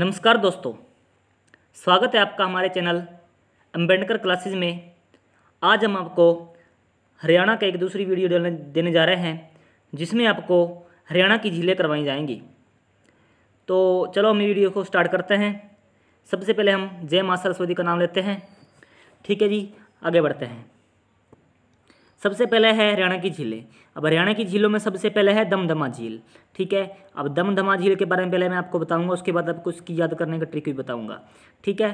नमस्कार दोस्तों स्वागत है आपका हमारे चैनल अम्बेडकर क्लासेस में आज हम आपको हरियाणा का एक दूसरी वीडियो देने जा रहे हैं जिसमें आपको हरियाणा की झीलें करवाई जाएंगी तो चलो हम वीडियो को स्टार्ट करते हैं सबसे पहले हम जय माँ सरस्वती का नाम लेते हैं ठीक है जी आगे बढ़ते हैं सबसे पहले है हरियाणा की झीलें अब हरियाणा की झीलों में सबसे पहले है दमदमा झील ठीक है अब दमदमा झील के बारे में पहले मैं आपको बताऊंगा उसके बाद आपको उसकी याद करने का ट्रिक भी बताऊंगा ठीक है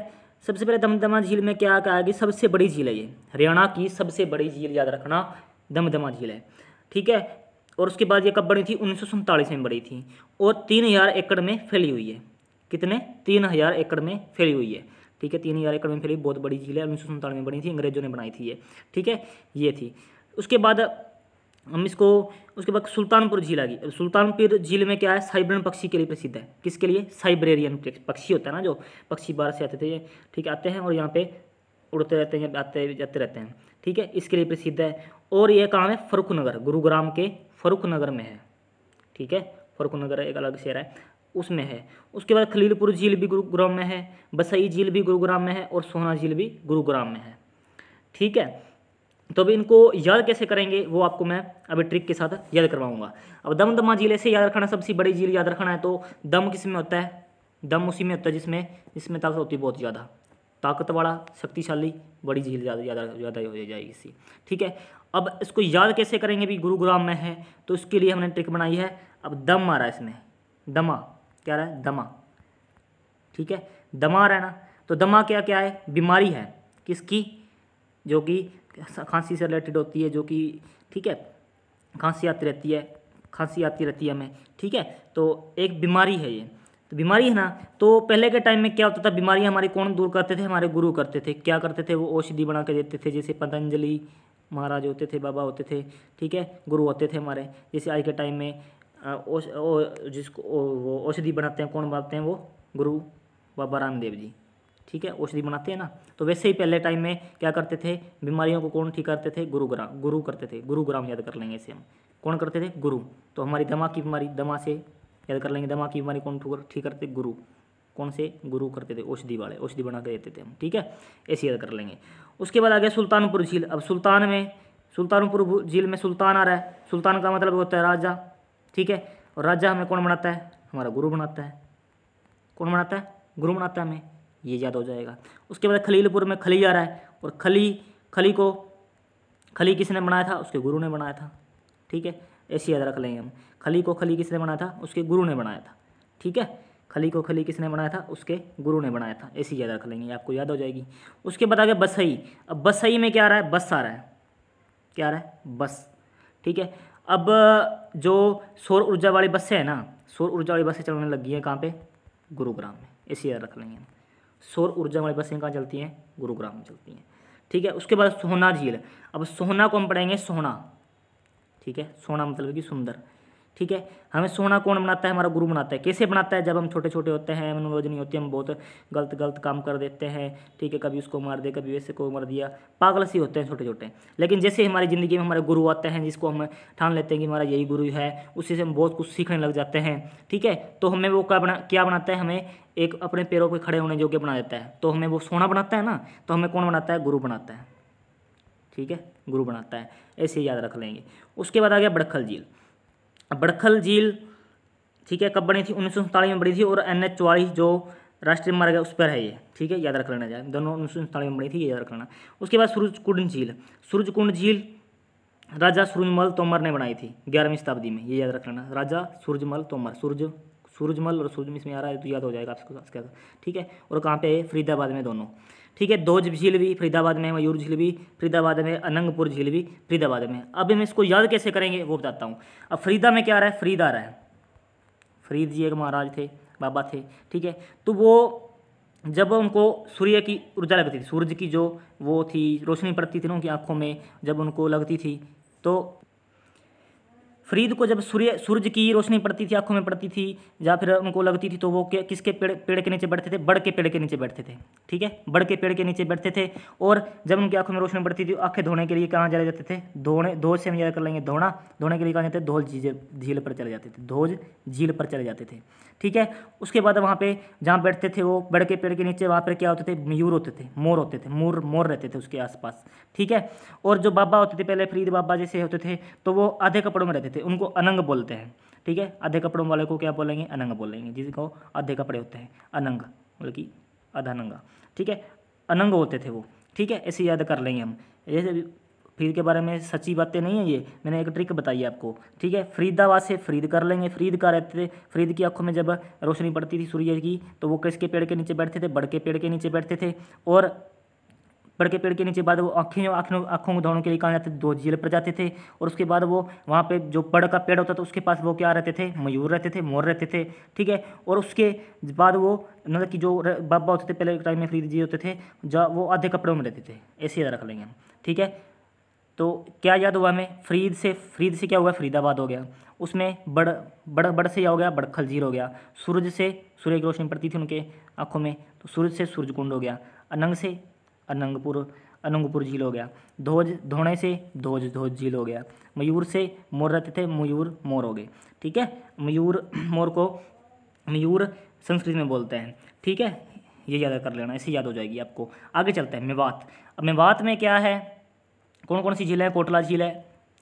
सबसे पहले दमदमा झील में क्या कहा कि सबसे बड़ी झील है ये हरियाणा की सबसे बड़ी झील याद रखना दमदमा झील है ठीक है और उसके बाद ये कब बनी थी उन्नीस में बड़ी थी और तीन हज़ार एकड़ में फैली हुई है कितने तीन हज़ार एकड़ में फैली हुई है ठीक है तीन हज़ार एकड़ में फैली बहुत बड़ी झील है उन्नीस सौ संतानवे में बनी थी अंग्रेजों ने बनाई थी ये ठीक है ये थी उसके बाद हम इसको उसके बाद सुल्तानपुर झील आ गई सुल्तानपुर झील में क्या है साइब्रेन पक्षी के लिए प्रसिद्ध है किसके लिए साइब्रेरियन पक्षी होता है ना जो पक्षी बाहर से आते थे ठीक ठीक आते हैं और यहाँ पे उड़ते रहते हैं आते जाते रहते हैं ठीक है इसके लिए प्रसिद्ध है और यह काम है फरुखनगर गुरुग्राम के फरुखनगर में है ठीक है फरुखनगर एक अलग शहर है उसमें है उसके बाद खलीलपुर झील भी गुरुग्राम में है बसई झील भी गुरुग्राम में है और सोना झील भी गुरुग्राम में है ठीक है तो अभी इनको याद कैसे करेंगे वो आपको मैं अभी ट्रिक के साथ याद करवाऊंगा अब दम दमा झील ऐसे याद रखना सबसे बड़ी झील याद रखना है तो दम किस में होता है दम उसी में होता है जिसमें जिसमें ताकत होती है बहुत ज़्यादा ताकत वाला शक्तिशाली बड़ी झील ज़्यादा ज़्यादा ज़्यादा हो जाएगी इसी ठीक है अब इसको याद कैसे करेंगे भी गुरुग्राम में है तो इसके लिए हमने ट्रिक बनाई है अब दम मारा इसमें दमा क्या रहा है दमा ठीक है दमा रहना तो दमा क्या क्या है बीमारी है किसकी जो कि खांसी से रिलेटेड होती है जो कि ठीक है खांसी आती रहती है खांसी आती रहती है हमें ठीक है तो एक बीमारी है ये तो बीमारी है ना तो पहले के टाइम में क्या होता था बीमारियाँ हमारे कौन दूर करते थे हमारे गुरु करते थे क्या करते थे वो औषधि बना के देते थे जैसे पतंजलि महाराज होते थे बाबा होते थे ठीक है गुरु होते थे हमारे जैसे आज के टाइम में जिसको वो औषधि बनाते हैं कौन बनाते हैं वो गुरु बाबा रामदेव जी ठीक है औषधि बनाते हैं ना तो वैसे ही पहले टाइम में क्या करते थे बीमारियों को कौन ठीक करते थे गुरु ग्राम गुरु करते थे गुरु ग्राम याद कर लेंगे इसे हम कौन करते थे गुरु तो हमारी दमा की बीमारी दमा से याद कर लेंगे दमा की बीमारी कौन ठीक करते गुरु कौन से गुरु करते थे औषधि वाले औषधि बना के देते थे हम ठीक है ऐसे याद कर लेंगे उसके बाद आ गया सुल्तानपुर झील अब सुल्तान में सुल्तानपुर झील में सुल्तान आ रहा है सुल्तान का मतलब होता है राजा ठीक है और राजा हमें कौन बनाता है हमारा गुरु बनाता है कौन बनाता है गुरु बनाता है हमें ये याद हो जाएगा उसके बाद खलीलपुर में खली आ रहा है और खली खली को खली किसने बनाया था उसके गुरु ने बनाया था ठीक है ऐसे याद रख लेंगे हम खली को खली किसने बनाया था उसके गुरु ने बनाया था ठीक है खली को खली किसने बनाया था उसके गुरु ने बनाया था ऐसी याद रख लेंगे आपको याद हो जाएगी उसके बाद आगे बसई अब बसई में क्या आ रहा है बस आ रहा है क्या आ रहा है बस ठीक है अब जो सौर ऊर्जा वाली बसें हैं ना सौर ऊर्जा वाली बसें चलने लगी हैं कहाँ पे गुरुग्राम में इसी यार रख लेंगे सौर ऊर्जा वाली बसें कहाँ चलती हैं गुरुग्राम में चलती हैं ठीक है उसके बाद सोहना झील अब सोहना को हम पढ़ेंगे सोहना ठीक है सोना मतलब कि सुंदर ठीक है हमें सोना कौन बनाता है हमारा गुरु बनाता है कैसे बनाता है जब हम छोटे छोटे होते हैं मनोरंजन नहीं होती हम बहुत गलत गलत काम कर देते हैं ठीक है कभी उसको मार दे कभी वैसे को मार दिया पागल सी होते हैं छोटे छोटे लेकिन जैसे हमारी ज़िंदगी में हमारे गुरु आते हैं जिसको हम ठान लेते हैं कि हमारा यही गुरु है उसी से हम बहुत कुछ सीखने लग जाते हैं ठीक है तो हमें वो क्या बना क्या बनाता है हमें एक अपने पैरों पर खड़े होने योग्य बना देता है तो हमें वो सोना बनाता है ना तो हमें कौन बनाता है गुरु बनाता है ठीक है गुरु बनाता है ऐसे याद रख लेंगे उसके बाद आ गया बड़खल झील बड़खल झील ठीक है कब बनी थी उन्नीस में बनी थी और एन एच जो राष्ट्रीय मार्ग है उस पर है ये ठीक है याद रख लेना जाए दोनों उन्नीस में बनी थी ये याद रख लेना उसके बाद सूरजकुंड झील सूरजकुंड झील राजा सूरजमल तोमर ने बनाई थी ग्यारहवीं शताब्दी में ये याद रख लेना राजा सूरजमल तोमर सूरज सूरजमल और सूरज में आ रहा है तो याद हो जाएगा आपको ठीक है और कहाँ पे है फरीदाबाद में दोनों ठीक है दोज झील भी फरीदाबाद में मयूर झील भी फरीदाबाद में अनंगपुर झील भी फरीदाबाद में अब हम इसको याद कैसे करेंगे वो बताता हूँ अब फरीदा में क्या आ रहा है फरीद आ रहा है फरीद जी एक महाराज थे बाबा थे ठीक है तो वो जब उनको सूर्य की ऊर्जा लगती थी सूरज की जो वो थी रोशनी पड़ती थी ना उनकी आँखों में जब उनको लगती थी तो फरीद को जब सूर्य सूरज की रोशनी पड़ती थी आंखों में पड़ती थी या फिर उनको लगती थी तो वो के, किसके पेड़ पेड़ के नीचे बैठते थे बड़ के पेड़ के नीचे बैठते थे ठीक है बड़ के पेड़ के नीचे बैठते थे और जब उनकी आंखों में रोशनी पड़ती थी आंखें धोने के लिए कहाँ चले जाते थे धोने धोज से हम याद कर लेंगे धोना धोने के लिए कहाँ जाते थे धोज झील पर चले जाते थे धोज झील पर चले जाते थे ठीक है उसके बाद वहाँ पर जहाँ बैठते थे वो बड़ के पेड़ के नीचे वहाँ पर क्या होते थे मयूर होते थे मोर होते थे मोर मोर रहते थे उसके आसपास ठीक है और जो बाबा होते थे पहले फरीद बाबा जैसे होते थे तो वो आधे कपड़ों में रहते थे थे उनको अनंग बोलते हैं ठीक है आधे कपड़ों वाले को क्या बोलेंगे अनंग बोलेंगे जिसको आधे कपड़े होते हैं अनंग मतलब कि आधा नंगा ठीक है अनंग होते थे वो ठीक है ऐसे याद कर लेंगे हम जैसे फिर के बारे में सच्ची बातें नहीं है ये मैंने एक ट्रिक बताई है आपको ठीक है फरीदाबाद से फरीद कर लेंगे फरीद का रहते थे फरीद की आंखों में जब रोशनी पड़ती थी सूर्य की तो वो किसके पेड़ के नीचे बैठते थे बड़ के पेड़ के नीचे बैठते थे और बड़ के पेड़ के नीचे बाद वो आँखें आँखों आँखों को दौड़ने के लिए कहाँ जाते थे दो झील पर जाते थे और उसके बाद वो वहाँ पे जो बड़ का पेड़ होता था उसके पास वो क्या रहते थे मयूर रहते थे मोर रहते थे ठीक है और उसके बाद वो मतलब कि जो बाबा होते थे पहले टाइम में फ्री जी होते थे जहाँ वो आधे कपड़ों में रहते थे ऐसे रख लेंगे हम ठीक है तो क्या याद हुआ हमें फरीद से फ्रीद से क्या हुआ फरीदाबाद हो गया उसमें बड़ बड़ बड़ से क्या हो गया बड़खल झील हो गया सूरज से सूर्य की रोशनी पड़ती थी उनके आँखों में तो सूरज से सूरज कुंड हो गया अनंग से अनंगपुर अनंगपुर झील हो गया धोज धोने से धोज धोज झील हो गया मयूर से मोर रहते थे मयूर मोर हो गए ठीक है मयूर मोर को मयूर संस्कृत में बोलते हैं ठीक है ये याद कर लेना ऐसे याद हो जाएगी आपको आगे चलते हैं मेवात अब मेवात में क्या है कौन कौन सी झील है कोटला झील है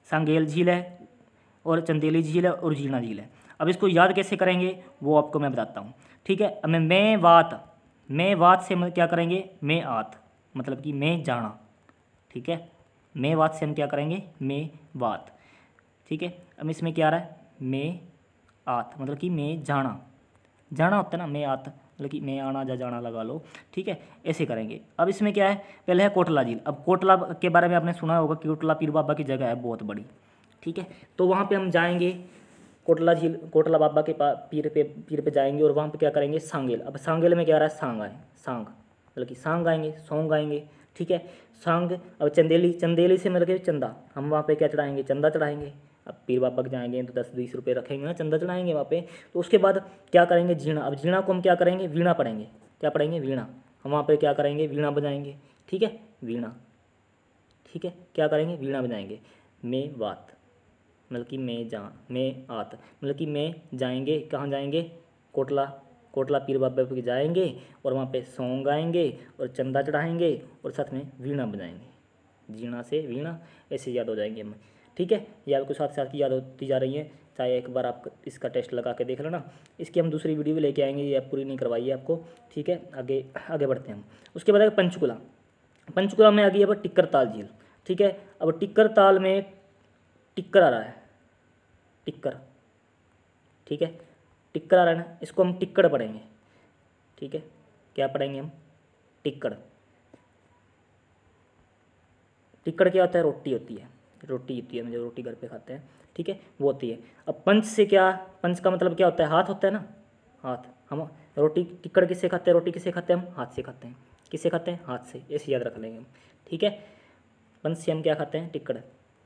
सांगेल झील है और चंदेली झील है और झीलना झील है अब इसको याद कैसे करेंगे वो आपको मैं बताता हूँ ठीक है अब मैं वात मैं वात से क्या करेंगे मैं आत मतलब कि मैं जाना ठीक है मैं बात से हम क्या करेंगे मैं बात ठीक है अब इसमें क्या आ रहा है मैं आत मतलब कि मैं जाना जाना होता है ना मैं आत मतलब कि मैं आना जा जाना लगा लो ठीक है ऐसे करेंगे अब इसमें क्या है पहले है कोटला झील अब कोटला के बारे में आपने सुना होगा कि कोटला पीर बाबा की जगह है बहुत बड़ी ठीक है तो वहाँ पे हम जाएंगे कोटला झील कोटला बाबा के पा पीर पे पीर पे जाएंगे और वहाँ पे क्या करेंगे सांगेल अब सांगेल में क्या रहा है सांगा है सांग मतलब कि सांग आएंगे सोंग आएंगे ठीक है सांग अब चंदेली चंदेली से मतलब कि चंदा हम वहाँ पे क्या चढ़ाएंगे चंदा चढ़ाएंगे अब पीर बाबा जाएंगे तो दस बीस रुपये रखेंगे ना हाँ, चंदा चढ़ाएंगे वहाँ पे तो उसके बाद क्या करेंगे जीणा अब जीणा को हम क्या करेंगे वीणा पढ़ेंगे क्या पढ़ेंगे वीणा हम वहाँ पर क्या करेंगे वीणा बजाएंगे ठीक है वीणा ठीक है क्या करेंगे वीणा बजाएंगे मैं बात मतलब कि मैं जा मैं आत मतलब कि मैं जाएंगे कहाँ जाएंगे कोटला कोटला पीर बाबा पे जाएंगे और वहाँ पे सौंग गाएंगे और चंदा चढ़ाएंगे और साथ में वीणा बजाएंगे जीणा से वीणा ऐसे याद हो जाएंगे हमें ठीक है ये आपको साथ साथ की याद होती जा रही है चाहे एक बार आप इसका टेस्ट लगा के देख लेना इसकी हम दूसरी वीडियो भी लेके आएंगे ये पूरी नहीं करवाई है आपको ठीक है आगे आगे बढ़ते हैं हम उसके बाद आगे पंचकुला पंचकुला में आ गई अब टिक्कर ताल झील ठीक है अब टिक्कर ताल में टिक्कर आ रहा है टिक्कर ठीक है टिक्कर आ रहा है ना इसको हम टिक्कड़ पढ़ेंगे ठीक है क्या पढ़ेंगे हम टिक्कड़ टिक्कड़ क्या होता है रोटी होती है रोटी होती है जो रोटी घर पे खाते हैं ठीक है वो होती है अब पंच से क्या पंच का मतलब क्या होता है हाथ होता है ना हाथ हम रोटी टिक्कड़ किससे खाते हैं रोटी किससे खाते हैं हम हाथ से खाते हैं किससे खाते हैं हाथ से ऐसे याद रख लेंगे हम ठीक है पंच से हम क्या खाते हैं टिक्कड़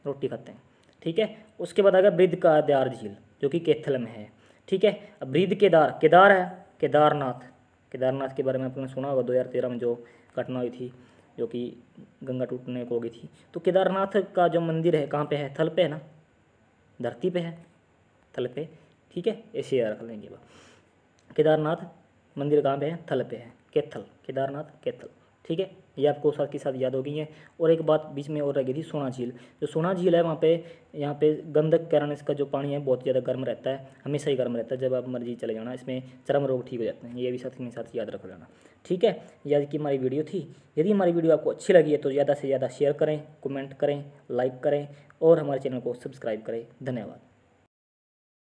रोटी खाते हैं ठीक है उसके बाद आ गया वृद्ध का आद्यार झील जो कि केथल में है ठीक है अब ब्रीद केदार केदार है केदारनाथ केदारनाथ के बारे में आपने सुना होगा दो में जो घटना हुई थी जो कि गंगा टूटने को हो गई थी तो केदारनाथ का जो मंदिर है कहाँ पे है थल पे है ना धरती पे है थल पे ठीक है ऐसे रख लेंगे केदारनाथ मंदिर कहाँ पे है थल पे है केथल केदारनाथ केथल ठीक है ये आपको साथ के साथ याद हो गई है और एक बात बीच में और रह गई थी सोना झील जो सोना झील है वहाँ पे यहाँ पे गंदक कारण इसका जो पानी है बहुत ज़्यादा गर्म रहता है हमेशा ही गर्म रहता है जब आप मर्जी चले जाना इसमें चरम रोग ठीक हो जाते हैं ये भी साथ के साथ याद रख लेना ठीक है याद की हमारी वीडियो थी यदि हमारी वीडियो आपको अच्छी लगी है तो ज़्यादा से ज़्यादा शेयर करें कमेंट करें लाइक करें और हमारे चैनल को सब्सक्राइब करें धन्यवाद